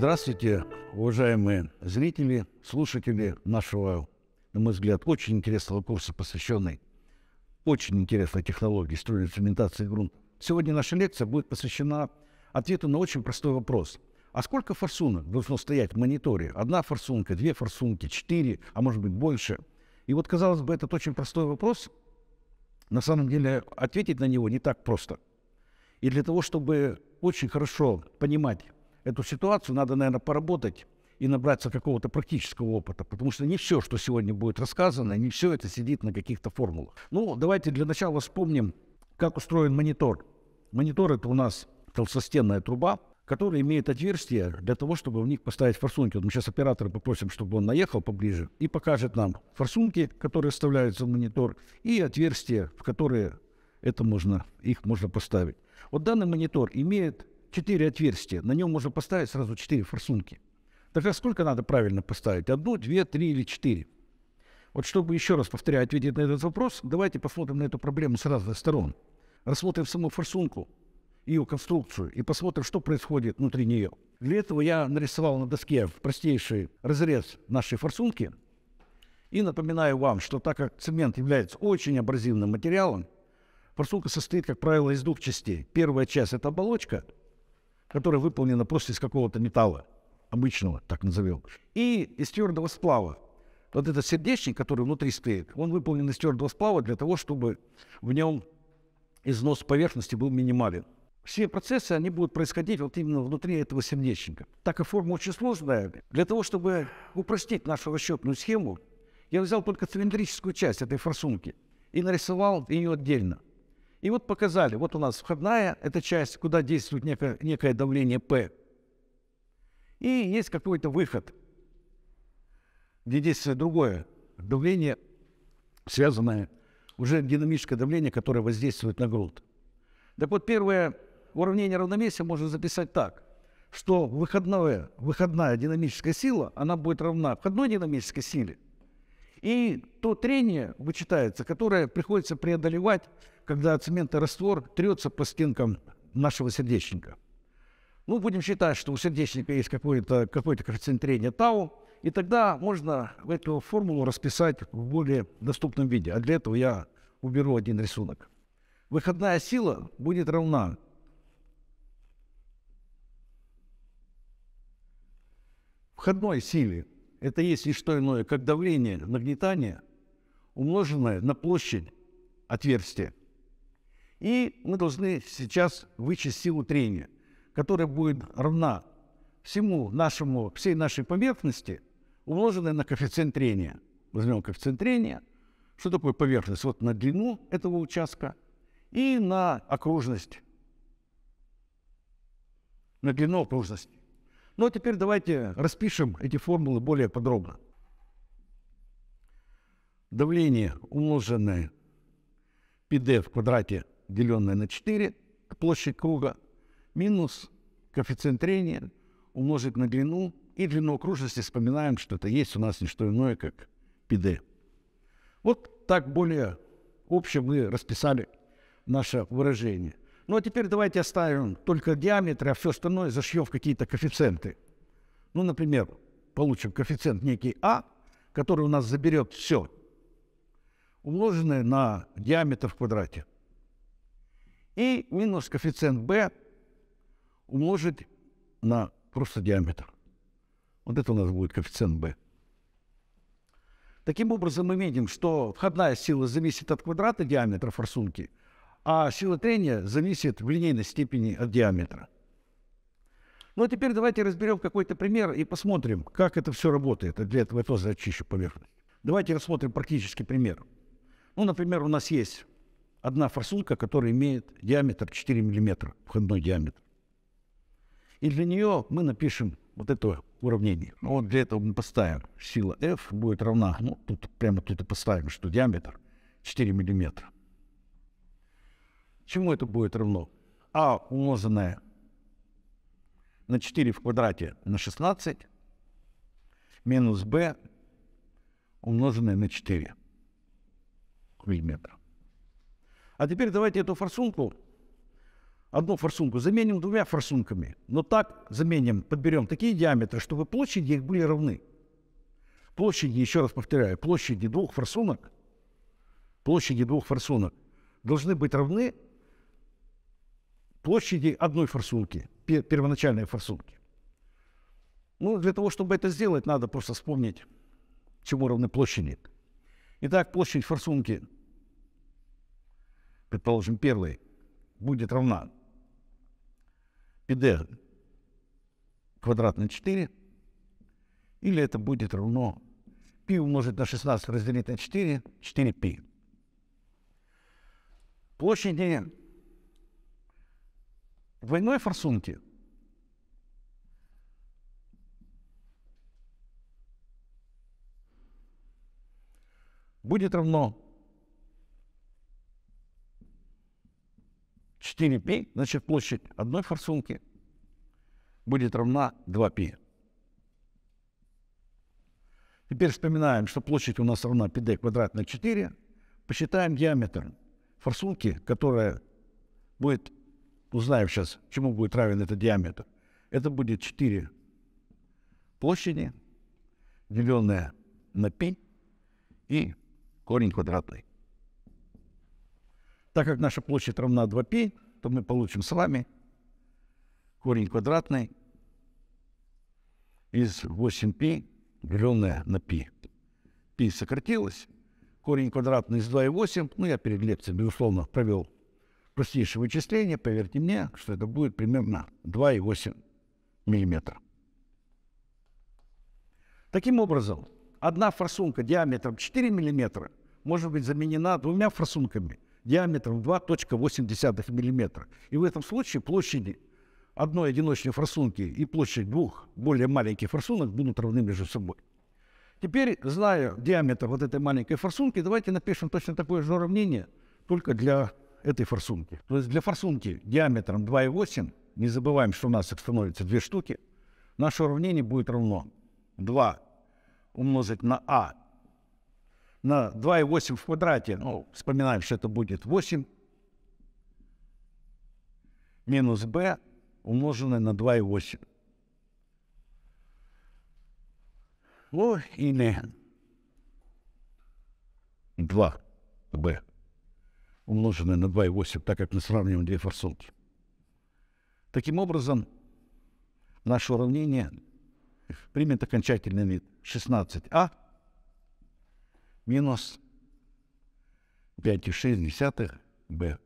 Здравствуйте, уважаемые зрители, слушатели нашего, на мой взгляд, очень интересного курса, посвященный очень интересной технологии струйной цементации грунта. Сегодня наша лекция будет посвящена ответу на очень простой вопрос. А сколько форсунок должно стоять в мониторе? Одна форсунка, две форсунки, четыре, а может быть больше? И вот, казалось бы, этот очень простой вопрос, на самом деле ответить на него не так просто. И для того, чтобы очень хорошо понимать эту ситуацию, надо, наверное, поработать и набраться какого-то практического опыта, потому что не все, что сегодня будет рассказано, не все это сидит на каких-то формулах. Ну, давайте для начала вспомним, как устроен монитор. Монитор – это у нас толстостенная труба, которая имеет отверстие для того, чтобы в них поставить форсунки. Вот мы сейчас оператора попросим, чтобы он наехал поближе и покажет нам форсунки, которые вставляются в монитор, и отверстия, в которые это можно, их можно поставить. Вот данный монитор имеет четыре отверстия. На нем можно поставить сразу четыре форсунки. Тогда сколько надо правильно поставить? Одну, две, три или четыре? Вот чтобы еще раз, повторяю, ответить на этот вопрос, давайте посмотрим на эту проблему с разных сторон. Рассмотрим саму форсунку, ее конструкцию и посмотрим, что происходит внутри нее. Для этого я нарисовал на доске простейший разрез нашей форсунки. И напоминаю вам, что так как цемент является очень абразивным материалом, форсунка состоит, как правило, из двух частей. Первая часть – это оболочка – которая выполнена просто из какого-то металла, обычного, так назовем, и из твердого сплава. Вот этот сердечник, который внутри стоит, он выполнен из твердого сплава для того, чтобы в нем износ поверхности был минимален. Все процессы, они будут происходить вот именно внутри этого сердечника. Так и форма очень сложная. Для того, чтобы упростить нашу расчетную схему, я взял только цилиндрическую часть этой форсунки и нарисовал ее отдельно. И вот показали, вот у нас входная, эта часть, куда действует некое, некое давление P. И есть какой-то выход, где действует другое давление, связанное, уже динамическое давление, которое воздействует на грунт. Так вот, первое уравнение равновесия можно записать так, что выходное, выходная динамическая сила, она будет равна входной динамической силе, и то трение вычитается, которое приходится преодолевать когда цементный раствор трется по стенкам нашего сердечника. Ну, будем считать, что у сердечника есть какое-то какое коэффициент трения тау, и тогда можно эту формулу расписать в более доступном виде. А для этого я уберу один рисунок. Выходная сила будет равна входной силе. Это есть не что иное, как давление нагнетания, умноженное на площадь отверстия. И мы должны сейчас вычесть силу трения, которая будет равна всему нашему, всей нашей поверхности, умноженной на коэффициент трения. Возьмем коэффициент трения. Что такое поверхность? Вот на длину этого участка и на окружность. На длину окружности. Ну а теперь давайте распишем эти формулы более подробно. Давление умноженное PD в квадрате деленное на 4, площадь круга, минус коэффициент трения, умножить на длину и длину окружности вспоминаем, что это есть у нас не что иное, как ПД. Вот так более общем мы расписали наше выражение. Ну а теперь давайте оставим только диаметр, а все остальное зашьем в какие-то коэффициенты. Ну, например, получим коэффициент некий А, который у нас заберет все, умноженное на диаметр в квадрате и минус коэффициент b умножить на просто диаметр. Вот это у нас будет коэффициент b. Таким образом, мы видим, что входная сила зависит от квадрата диаметра форсунки, а сила трения зависит в линейной степени от диаметра. Ну а теперь давайте разберем какой-то пример и посмотрим, как это все работает. А для этого я тоже очищу поверхность. Давайте рассмотрим практический пример. Ну, например, у нас есть одна форсунка, которая имеет диаметр 4 мм, входной диаметр. И для нее мы напишем вот это уравнение. Ну, вот для этого мы поставим сила F будет равна, ну, тут прямо тут и поставим, что диаметр 4 мм. Чему это будет равно? А умноженное на 4 в квадрате на 16 минус b умноженное на 4 миллиметра. А теперь давайте эту форсунку, одну форсунку, заменим двумя форсунками. Но так заменим, подберем такие диаметры, чтобы площади их были равны. Площади, еще раз повторяю, площади двух форсунок, площади двух форсунок должны быть равны площади одной форсунки, первоначальной форсунки. Ну, для того, чтобы это сделать, надо просто вспомнить, чему равны площади. Итак, площадь форсунки – предположим, первой, будет равна PD квадрат на 4, или это будет равно π умножить на 16 разделить на 4, 4π. Площади двойной форсунки будет равно 4π, значит площадь одной форсунки будет равна 2π. Теперь вспоминаем, что площадь у нас равна πd квадрат на 4. Посчитаем диаметр форсунки, которая будет, узнаем сейчас, чему будет равен этот диаметр. Это будет 4 площади, деленное на π и корень квадратный. Так как наша площадь равна 2π, то мы получим с вами корень квадратный из 8π, деленное на π. π сократилось, корень квадратный из 2,8. Ну, я перед лекцией, безусловно, провел простейшее вычисление. Поверьте мне, что это будет примерно 2,8 миллиметра. Таким образом, одна форсунка диаметром 4 миллиметра может быть заменена двумя форсунками – диаметром 2.8 мм. И в этом случае площади одной одиночной форсунки и площадь двух более маленьких форсунок будут равны между собой. Теперь, зная диаметр вот этой маленькой форсунки, давайте напишем точно такое же уравнение, только для этой форсунки. То есть для форсунки диаметром 2,8, не забываем, что у нас их становится две штуки, наше уравнение будет равно 2 умножить на А на 2,8 в квадрате, ну, вспоминаем, что это будет 8, минус b умноженное на 2,8. Ну, или 2b умноженное на 2,8, так как мы сравниваем две форсунки. Таким образом, наше уравнение примет окончательный вид 16а минус 5,6 b.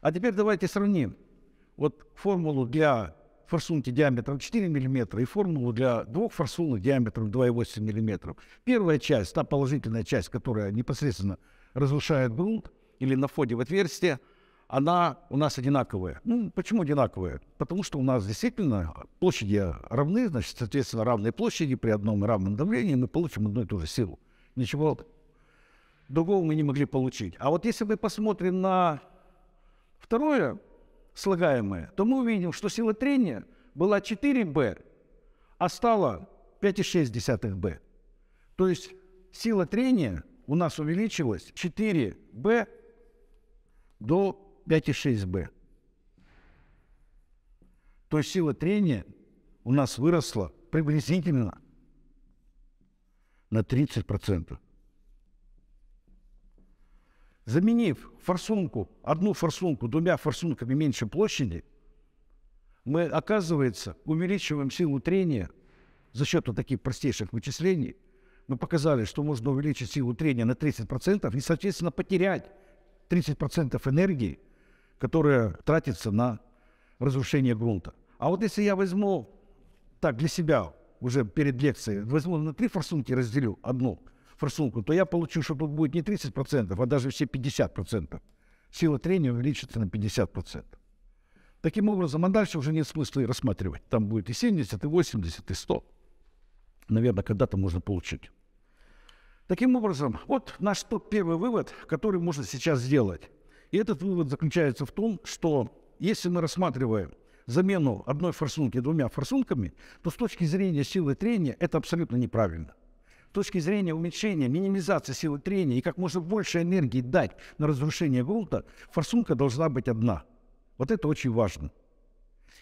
А теперь давайте сравним вот формулу для форсунки диаметром 4 мм и формулу для двух форсунок диаметром 2,8 мм. Первая часть, та положительная часть, которая непосредственно разрушает грунт или на входе в отверстие, она у нас одинаковая. Ну, почему одинаковая? Потому что у нас действительно площади равны, значит, соответственно, равные площади при одном и равном давлении мы получим одну и ту же силу. Ничего другого мы не могли получить. А вот если мы посмотрим на второе слагаемое, то мы увидим, что сила трения была 4b, а стала 5,6b. То есть сила трения у нас увеличилась 4b до 5,6b. То есть сила трения у нас выросла приблизительно на 30%. Заменив форсунку, одну форсунку двумя форсунками меньше площади, мы, оказывается, увеличиваем силу трения за счет вот таких простейших вычислений. Мы показали, что можно увеличить силу трения на 30% и, соответственно, потерять 30% энергии, которая тратится на разрушение грунта. А вот если я возьму так для себя уже перед лекцией, возьму на ну, три форсунки, разделю одну форсунку, то я получу, что тут будет не 30%, а даже все 50%. Сила трения увеличится на 50%. Таким образом, а дальше уже нет смысла и рассматривать. Там будет и 70, и 80, и 100. Наверное, когда-то можно получить. Таким образом, вот наш первый вывод, который можно сейчас сделать. И этот вывод заключается в том, что если мы рассматриваем замену одной форсунки двумя форсунками, то с точки зрения силы трения это абсолютно неправильно. С точки зрения уменьшения, минимизации силы трения и как можно больше энергии дать на разрушение грунта, форсунка должна быть одна. Вот это очень важно.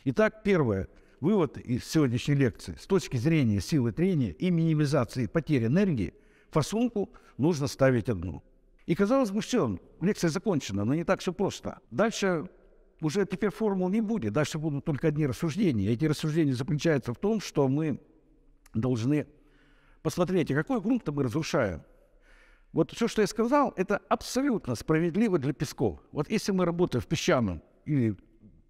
Итак, первое. Вывод из сегодняшней лекции. С точки зрения силы трения и минимизации потерь энергии, форсунку нужно ставить одну. И казалось бы, все, лекция закончена, но не так все просто. Дальше уже теперь формул не будет. Дальше будут только одни рассуждения. Эти рассуждения заключаются в том, что мы должны посмотреть, какой грунт мы разрушаем. Вот все, что я сказал, это абсолютно справедливо для песков. Вот если мы работаем в песчаном или,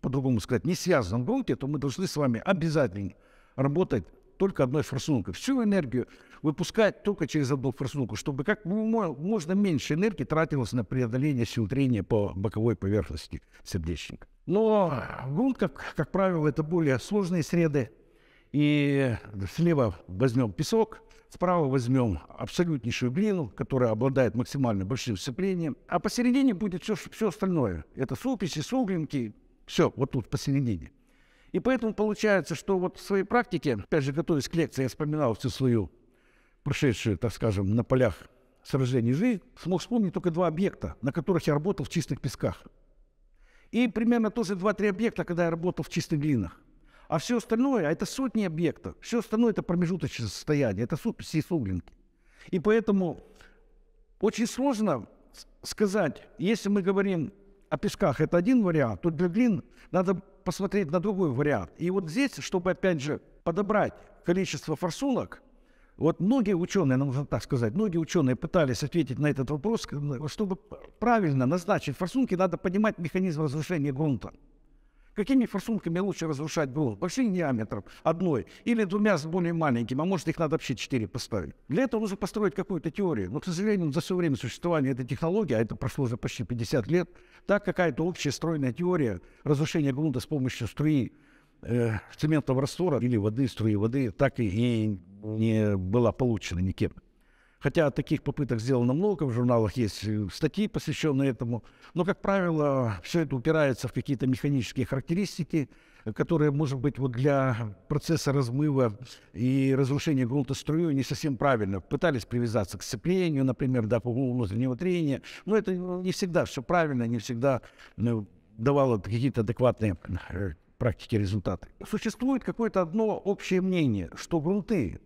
по-другому сказать, не связанном грунте, то мы должны с вами обязательно работать только одной форсункой. Всю энергию выпускать только через одну форсунку, чтобы как можно меньше энергии тратилось на преодоление сил трения по боковой поверхности сердечника. Но грунт, как правило, это более сложные среды, и слева возьмем песок, справа возьмем абсолютнейшую глину, которая обладает максимально большим сцеплением, а посередине будет все, все остальное. Это суписи, суглинки, все, вот тут посередине. И поэтому получается, что вот в своей практике, опять же, готовясь к лекции, я вспоминал всю свою прошедшую, так скажем, на полях сражений жизнь, смог вспомнить только два объекта, на которых я работал в чистых песках. И примерно тоже два-три объекта, когда я работал в чистых глинах. А все остальное, а это сотни объектов, все остальное это промежуточное состояние, это супси и суглинки. И поэтому очень сложно сказать, если мы говорим о песках это один вариант. Тут для глин надо посмотреть на другой вариант. И вот здесь, чтобы опять же подобрать количество форсунок, вот многие ученые, нужно так сказать, многие ученые пытались ответить на этот вопрос, чтобы правильно назначить форсунки, надо понимать механизм разрушения грунта. Какими форсунками лучше разрушать грунт? Большим диаметром одной или двумя с более маленькими, а может их надо вообще четыре поставить. Для этого нужно построить какую-то теорию. Но, к сожалению, за все время существования этой технологии, а это прошло уже почти 50 лет, так какая-то общая стройная теория разрушения грунта с помощью струи э, цементного раствора или воды, струи воды, так и, и не была получена никем. Хотя таких попыток сделано много, в журналах есть э, статьи, посвященные этому. Но, как правило, все это упирается в какие-то механические характеристики, которые, может быть, вот для процесса размыва и разрушения грунта струю не совсем правильно. Пытались привязаться к сцеплению, например, да, по внутреннего трения. Но это ну, не всегда все правильно, не всегда ну, давало какие-то адекватные э, практики результаты. Существует какое-то одно общее мнение, что грунты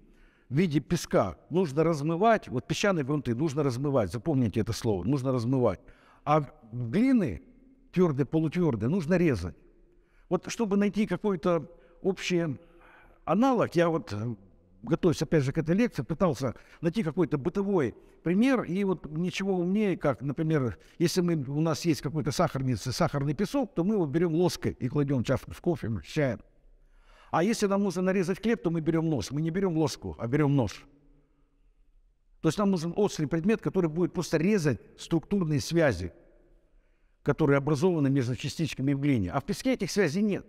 в виде песка нужно размывать, вот песчаные грунты нужно размывать, запомните это слово, нужно размывать. А глины твердые, полутвердые нужно резать. Вот чтобы найти какой-то общий аналог, я вот э, готовясь опять же к этой лекции, пытался найти какой-то бытовой пример, и вот ничего умнее, как, например, если мы, у нас есть какой-то сахарница, сахарный песок, то мы его берем лоской и кладем чашку в кофе, чаем. А если нам нужно нарезать хлеб, то мы берем нож. Мы не берем ложку, а берем нож. То есть нам нужен острый предмет, который будет просто резать структурные связи, которые образованы между частичками в глине. А в песке этих связей нет.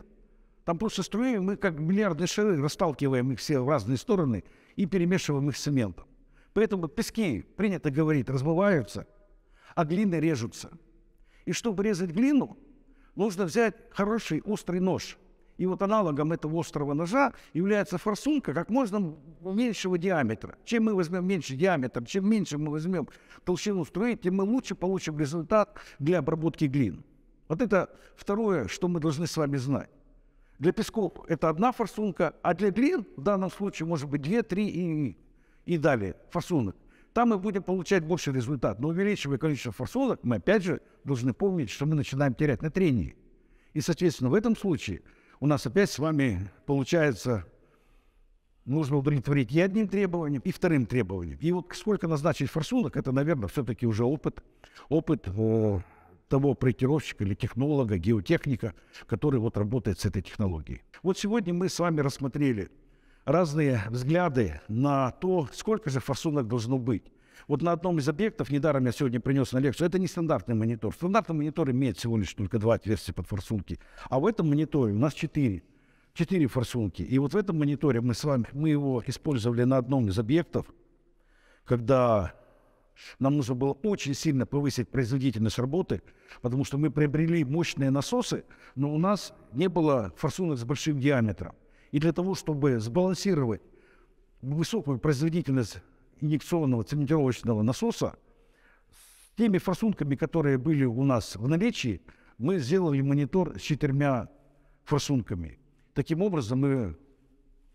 Там просто струями мы, как миллиардные шары, расталкиваем их все в разные стороны и перемешиваем их с цементом. Поэтому пески, принято говорить, размываются, а глины режутся. И чтобы резать глину, нужно взять хороший острый нож – и вот аналогом этого острого ножа является форсунка как можно меньшего диаметра. Чем мы возьмем меньше диаметр, чем меньше мы возьмем толщину струи, тем мы лучше получим результат для обработки глин. Вот это второе, что мы должны с вами знать. Для песков это одна форсунка, а для глин в данном случае может быть две, три и, и далее форсунок. Там мы будем получать больше результат. Но увеличивая количество форсунок, мы опять же должны помнить, что мы начинаем терять на трении. И, соответственно, в этом случае – у нас опять с вами получается нужно удовлетворить и одним требованием, и вторым требованием. И вот сколько назначить форсунок, это, наверное, все-таки уже опыт, опыт э, того проектировщика или технолога, геотехника, который вот работает с этой технологией. Вот сегодня мы с вами рассмотрели разные взгляды на то, сколько же форсунок должно быть. Вот на одном из объектов, недаром я сегодня принес на лекцию, это не стандартный монитор. Стандартный монитор имеет всего лишь только два отверстия под форсунки. А в этом мониторе у нас четыре. Четыре форсунки. И вот в этом мониторе мы с вами, мы его использовали на одном из объектов, когда нам нужно было очень сильно повысить производительность работы, потому что мы приобрели мощные насосы, но у нас не было форсунок с большим диаметром. И для того, чтобы сбалансировать высокую производительность инъекционного цементировочного насоса с теми форсунками, которые были у нас в наличии, мы сделали монитор с четырьмя форсунками. Таким образом, мы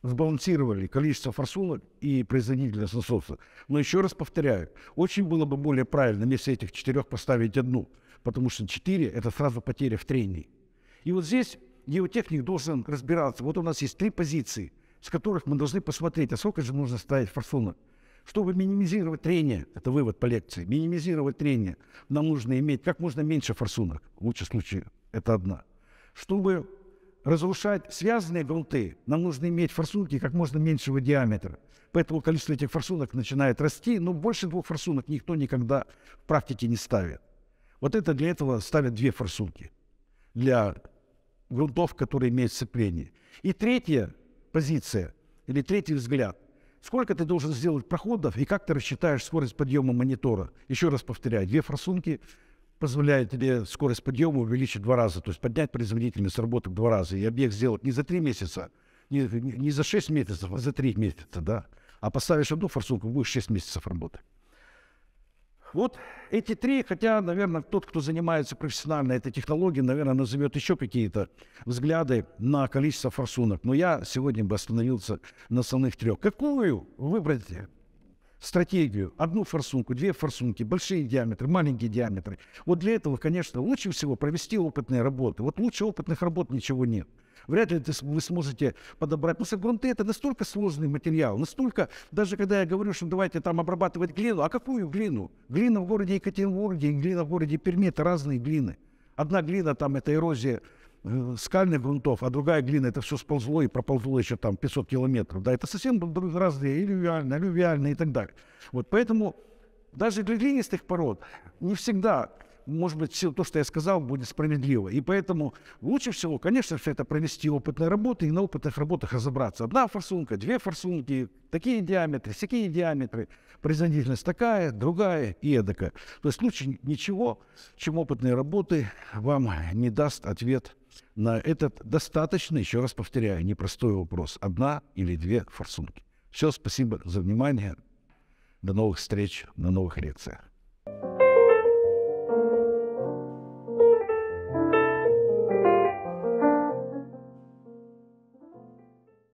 сбалансировали количество форсунок и производительность насоса. Но еще раз повторяю, очень было бы более правильно вместо этих четырех поставить одну, потому что четыре – это сразу потеря в трении. И вот здесь геотехник должен разбираться. Вот у нас есть три позиции, с которых мы должны посмотреть, а сколько же нужно ставить форсунок. Чтобы минимизировать трение, это вывод по лекции, минимизировать трение, нам нужно иметь как можно меньше форсунок. В лучшем случае это одна. Чтобы разрушать связанные грунты, нам нужно иметь форсунки как можно меньшего диаметра. Поэтому количество этих форсунок начинает расти, но больше двух форсунок никто никогда в практике не ставит. Вот это для этого ставят две форсунки для грунтов, которые имеют сцепление. И третья позиция или третий взгляд Сколько ты должен сделать проходов и как ты рассчитаешь скорость подъема монитора? Еще раз повторяю, две форсунки позволяют тебе скорость подъема увеличить два раза, то есть поднять производительность работы в два раза и объект сделать не за три месяца, не, не за шесть месяцев, а за три месяца, да. А поставишь одну форсунку, будешь шесть месяцев работать. Вот эти три, хотя, наверное, тот, кто занимается профессионально этой технологией, наверное, назовет еще какие-то взгляды на количество форсунок. Но я сегодня бы остановился на основных трех. Какую выбрать стратегию. Одну форсунку, две форсунки, большие диаметры, маленькие диаметры. Вот для этого, конечно, лучше всего провести опытные работы. Вот лучше опытных работ ничего нет. Вряд ли вы сможете подобрать. Потому ну, что грунты это настолько сложный материал, настолько, даже когда я говорю, что давайте там обрабатывать глину, а какую глину? Глина в городе Екатеринбурге, глина в городе Перми, это разные глины. Одна глина там это эрозия Э, скальных грунтов, а другая глина, это все сползло и проползло еще там 500 километров. Да, это совсем разные, аллювиальные, аллювиальные и так далее. Вот поэтому даже для глинистых пород не всегда может быть, то, что я сказал, будет справедливо. И поэтому лучше всего, конечно, все это провести опытные работы и на опытных работах разобраться. Одна форсунка, две форсунки, такие диаметры, всякие диаметры, производительность такая, другая и эдакая. То есть лучше ничего, чем опытные работы вам не даст ответ на этот достаточно, еще раз повторяю, непростой вопрос. Одна или две форсунки. Все, спасибо за внимание. До новых встреч, на новых лекциях.